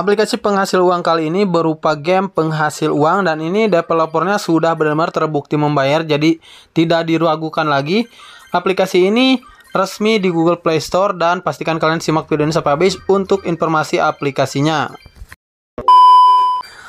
Aplikasi penghasil uang kali ini berupa game penghasil uang dan ini developernya sudah benar-benar terbukti membayar jadi tidak diragukan lagi. Aplikasi ini resmi di Google Play Store dan pastikan kalian simak video ini sampai habis untuk informasi aplikasinya.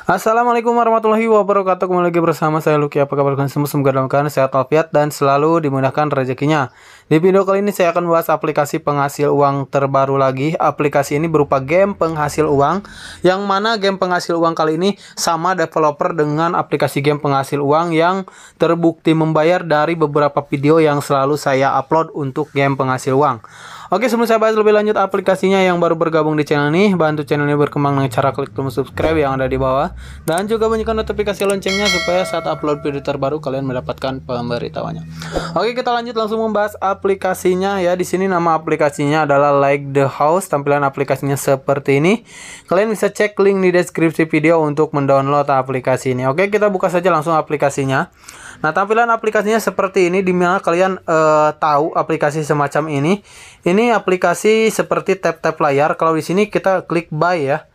Assalamualaikum warahmatullahi wabarakatuh Kembali lagi bersama saya Lucky Apa kabar kalian semua Semoga dalam keadaan sehat walafiat Dan selalu dimudahkan rezekinya Di video kali ini saya akan membahas aplikasi penghasil uang terbaru lagi Aplikasi ini berupa game penghasil uang Yang mana game penghasil uang kali ini Sama developer dengan aplikasi game penghasil uang Yang terbukti membayar dari beberapa video yang selalu saya upload Untuk game penghasil uang Oke, sebelum saya bahas lebih lanjut aplikasinya yang baru bergabung di channel ini, bantu channel ini berkembang dengan cara klik tombol subscribe yang ada di bawah dan juga bunyikan notifikasi loncengnya supaya saat upload video terbaru kalian mendapatkan pemberitahuannya. Oke, kita lanjut langsung membahas aplikasinya ya. Di sini nama aplikasinya adalah Like the House. Tampilan aplikasinya seperti ini. Kalian bisa cek link di deskripsi video untuk mendownload aplikasi ini. Oke, kita buka saja langsung aplikasinya. Nah, tampilan aplikasinya seperti ini dimana kalian uh, tahu aplikasi semacam ini. Ini ini aplikasi seperti tap-tap layar. Kalau di sini kita klik buy ya.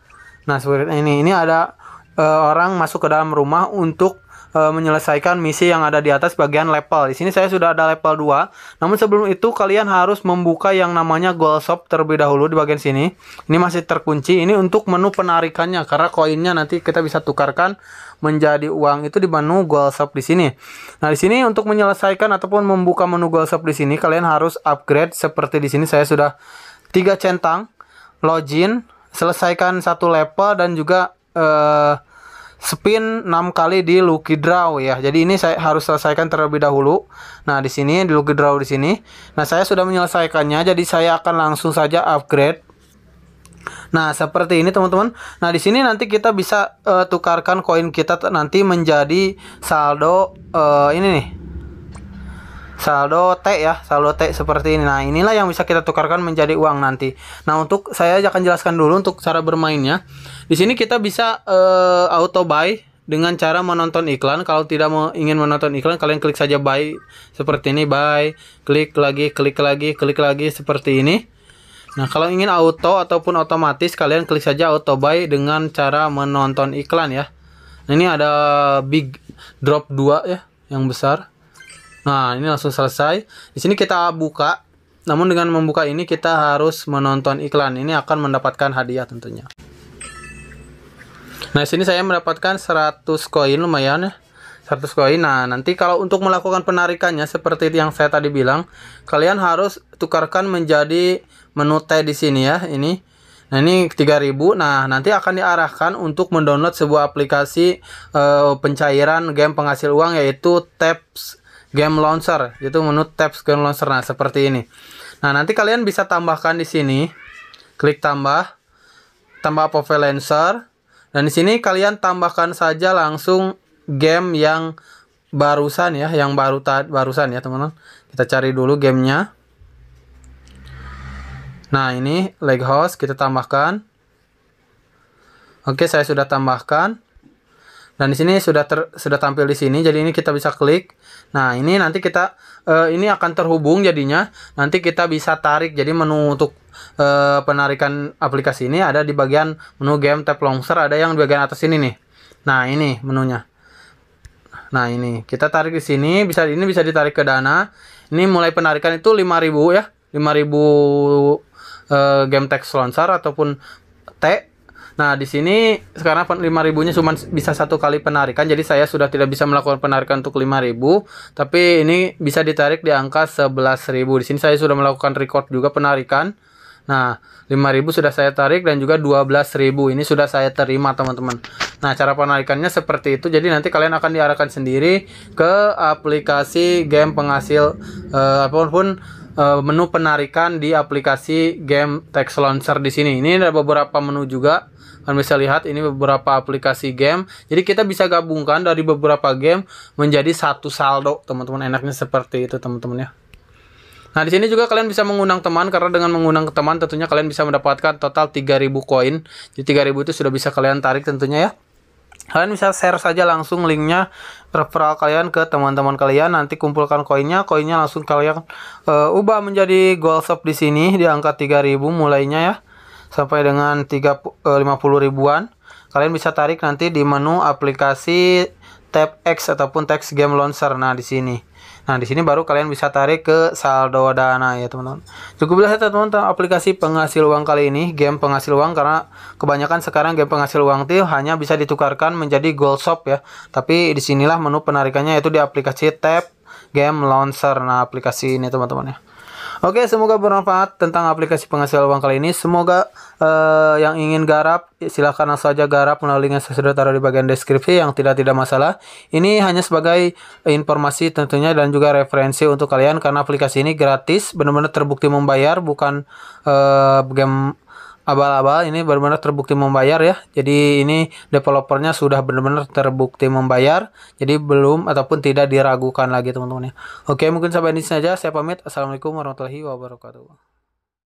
Nah, seperti ini. Ini ada uh, orang masuk ke dalam rumah untuk uh, menyelesaikan misi yang ada di atas bagian level. Di sini saya sudah ada level 2. Namun sebelum itu kalian harus membuka yang namanya gold shop terlebih dahulu di bagian sini. Ini masih terkunci. Ini untuk menu penarikannya karena koinnya nanti kita bisa tukarkan menjadi uang itu di menu gold shop di sini. Nah, di sini untuk menyelesaikan ataupun membuka menu gold shop di sini kalian harus upgrade seperti di sini saya sudah 3 centang, login, selesaikan satu level dan juga eh, spin 6 kali di lucky draw ya. Jadi ini saya harus selesaikan terlebih dahulu. Nah, di sini di lucky draw di sini. Nah, saya sudah menyelesaikannya jadi saya akan langsung saja upgrade. Nah, seperti ini teman-teman. Nah, di sini nanti kita bisa uh, tukarkan koin kita nanti menjadi saldo uh, ini nih saldo T ya, saldo T seperti ini. Nah, inilah yang bisa kita tukarkan menjadi uang nanti. Nah, untuk saya akan jelaskan dulu untuk cara bermainnya. Di sini kita bisa uh, auto buy dengan cara menonton iklan. Kalau tidak mau ingin menonton iklan, kalian klik saja buy seperti ini, buy, klik lagi, klik lagi, klik lagi seperti ini. Nah, kalau ingin auto ataupun otomatis, kalian klik saja auto buy dengan cara menonton iklan ya. Nah, ini ada big drop 2 ya, yang besar. Nah, ini langsung selesai. Di sini kita buka. Namun dengan membuka ini kita harus menonton iklan. Ini akan mendapatkan hadiah tentunya. Nah, di sini saya mendapatkan 100 koin lumayan ya. 100 koin. Nah, nanti kalau untuk melakukan penarikannya seperti yang saya tadi bilang, kalian harus tukarkan menjadi menu T di sini ya. Ini. Nah, ini 3000. Nah, nanti akan diarahkan untuk mendownload sebuah aplikasi e, pencairan game penghasil uang yaitu Taps game launcher itu menu tabs game launcher nah seperti ini nah nanti kalian bisa tambahkan di sini klik tambah tambah Apple Lancer dan di sini kalian tambahkan saja langsung game yang barusan ya yang baru tadi barusan ya teman-teman kita cari dulu gamenya nah ini leg house kita tambahkan oke saya sudah tambahkan dan di sini sudah ter, sudah tampil di sini. Jadi ini kita bisa klik. Nah, ini nanti kita uh, ini akan terhubung jadinya. Nanti kita bisa tarik. Jadi menu untuk uh, penarikan aplikasi ini ada di bagian menu game tab launcher ada yang di bagian atas ini nih. Nah, ini menunya. Nah, ini kita tarik di sini, bisa ini bisa ditarik ke Dana. Ini mulai penarikan itu 5000 ya. 5000 uh, eh, game text launcher ataupun T Nah, di sini sekarang 5000-nya cuma bisa satu kali penarikan. Jadi saya sudah tidak bisa melakukan penarikan untuk 5000, tapi ini bisa ditarik di angka 11000. Di sini saya sudah melakukan record juga penarikan. Nah, 5000 sudah saya tarik dan juga 12000 ini sudah saya terima, teman-teman. Nah, cara penarikannya seperti itu. Jadi nanti kalian akan diarahkan sendiri ke aplikasi game penghasil eh, apapun eh, menu penarikan di aplikasi game text launcher di sini. Ini ada beberapa menu juga Kalian bisa lihat ini beberapa aplikasi game. Jadi kita bisa gabungkan dari beberapa game menjadi satu saldo, teman-teman. Enaknya seperti itu, teman-teman ya. Nah, di sini juga kalian bisa mengundang teman karena dengan mengundang teman tentunya kalian bisa mendapatkan total 3000 koin. Jadi 3000 itu sudah bisa kalian tarik tentunya ya. Kalian bisa share saja langsung linknya referral kalian ke teman-teman kalian. Nanti kumpulkan koinnya, koinnya langsung kalian uh, ubah menjadi gold shop di sini di angka 3000 mulainya ya sampai dengan 50 eh, ribuan. Kalian bisa tarik nanti di menu aplikasi tab X ataupun text game launcher. Nah, di sini. Nah, di sini baru kalian bisa tarik ke saldo dana ya, teman-teman. Cukuplah ya, teman-teman, aplikasi penghasil uang kali ini, game penghasil uang karena kebanyakan sekarang game penghasil uang itu hanya bisa ditukarkan menjadi gold shop ya. Tapi disinilah menu penarikannya yaitu di aplikasi tab game launcher. Nah, aplikasi ini teman-teman ya. Oke, semoga bermanfaat tentang aplikasi penghasil uang kali ini. Semoga uh, yang ingin garap, silahkan langsung saja garap melalui link yang sudah taruh di bagian deskripsi yang tidak-tidak masalah. Ini hanya sebagai informasi tentunya dan juga referensi untuk kalian karena aplikasi ini gratis, benar-benar terbukti membayar, bukan uh, eh, game abal-abal ini benar-benar terbukti membayar ya. Jadi ini developernya sudah benar-benar terbukti membayar. Jadi belum ataupun tidak diragukan lagi teman-teman ya. Oke mungkin sampai ini saja. Saya pamit. Assalamualaikum warahmatullahi wabarakatuh.